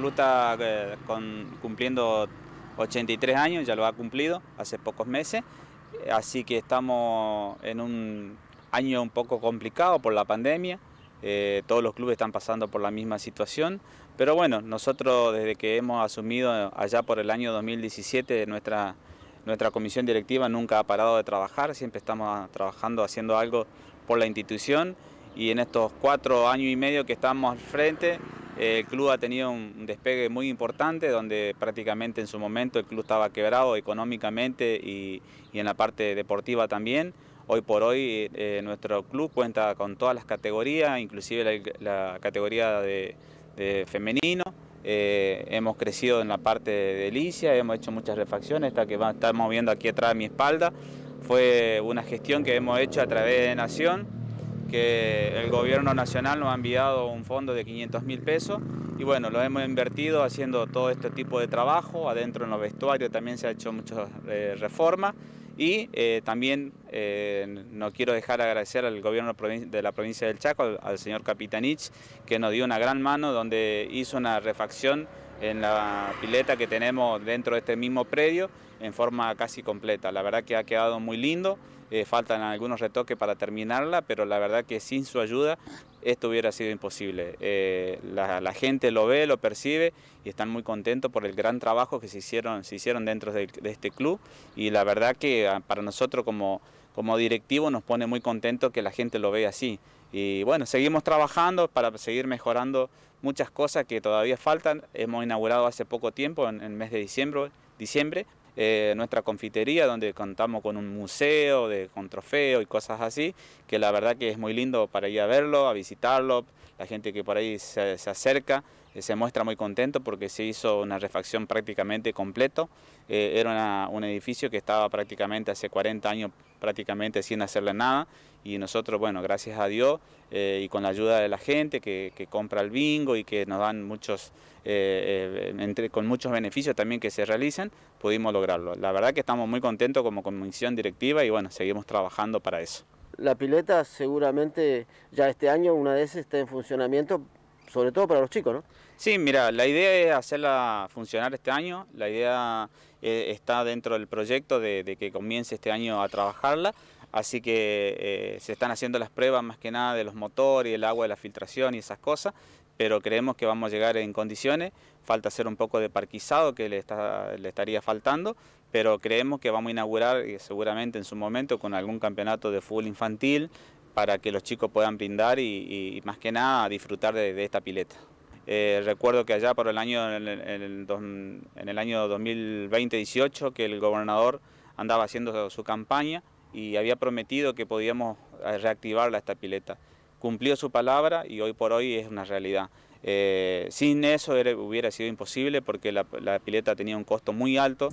recluta eh, con, cumpliendo 83 años, ya lo ha cumplido hace pocos meses, así que estamos en un año un poco complicado por la pandemia, eh, todos los clubes están pasando por la misma situación, pero bueno, nosotros desde que hemos asumido allá por el año 2017 nuestra, nuestra comisión directiva nunca ha parado de trabajar, siempre estamos trabajando haciendo algo por la institución y en estos cuatro años y medio que estamos al frente eh, el club ha tenido un despegue muy importante donde prácticamente en su momento el club estaba quebrado económicamente y, en la parte deportiva también. Hoy por hoy eh, nuestro club cuenta con todas las categorías, inclusive la, categoría de, femenino. Eh, hemos crecido en la parte de delicia, hemos hecho muchas refacciones, esta que estamos viendo aquí atrás de mi espalda. Fue una gestión que hemos hecho a través de Nación que el gobierno nacional nos ha enviado un fondo de 500 mil pesos y bueno, lo hemos invertido haciendo todo este tipo de trabajo, adentro en los vestuarios también se ha hecho muchas eh, reformas y eh, también eh, no quiero dejar de agradecer al gobierno de la provincia del Chaco, al señor Capitanich, que nos dio una gran mano donde hizo una refacción en la pileta que tenemos dentro de este mismo predio en forma casi completa. La verdad que ha quedado muy lindo. Eh, faltan algunos retoques para terminarla, pero la verdad que sin su ayuda esto hubiera sido imposible. Eh, la, gente lo ve, lo percibe y están muy contentos por el gran trabajo que se hicieron, se hicieron dentro de, este club y la verdad que ah, para nosotros como, como directivo nos pone muy contento que la gente lo vea así. Y bueno, seguimos trabajando para seguir mejorando muchas cosas que todavía faltan. Hemos inaugurado hace poco tiempo, en el mes de diciembre, diciembre eh, nuestra confitería, donde contamos con un museo de, con trofeos y cosas así, que la verdad que es muy lindo para ir a verlo, a visitarlo, la gente que por ahí se, se acerca eh, se muestra muy contento porque se hizo una refacción prácticamente completo. Eh, era un edificio que estaba prácticamente hace 40 años prácticamente sin hacerle nada y nosotros, bueno, gracias a Dios eh, y con la ayuda de la gente que, compra el bingo y que nos dan muchos, con muchos beneficios también que se realicen, pudimos lograrlo. La verdad que estamos muy contentos como comisión directiva y bueno, seguimos trabajando para eso. La pileta seguramente ya este año una vez esté en funcionamiento sobre todo para los chicos, ¿no? Sí, mira, la idea es hacerla funcionar este año, la idea eh, está dentro del proyecto de, que comience este año a trabajarla, así que eh, se están haciendo las pruebas más que nada de los motores, el agua, de la filtración y esas cosas, pero creemos que vamos a llegar en condiciones, falta hacer un poco de parquizado que le, le estaría faltando, pero creemos que vamos a inaugurar eh, seguramente en su momento con algún campeonato de fútbol infantil, para que los chicos puedan brindar y, más que nada disfrutar de, esta pileta. Eh, recuerdo que allá por el año, en el, año 2020-18 que el gobernador andaba haciendo su campaña y había prometido que podíamos eh, reactivarla esta pileta. Cumplió su palabra y hoy por hoy es una realidad. Eh, sin eso hubiera sido imposible porque la pileta tenía un costo muy alto.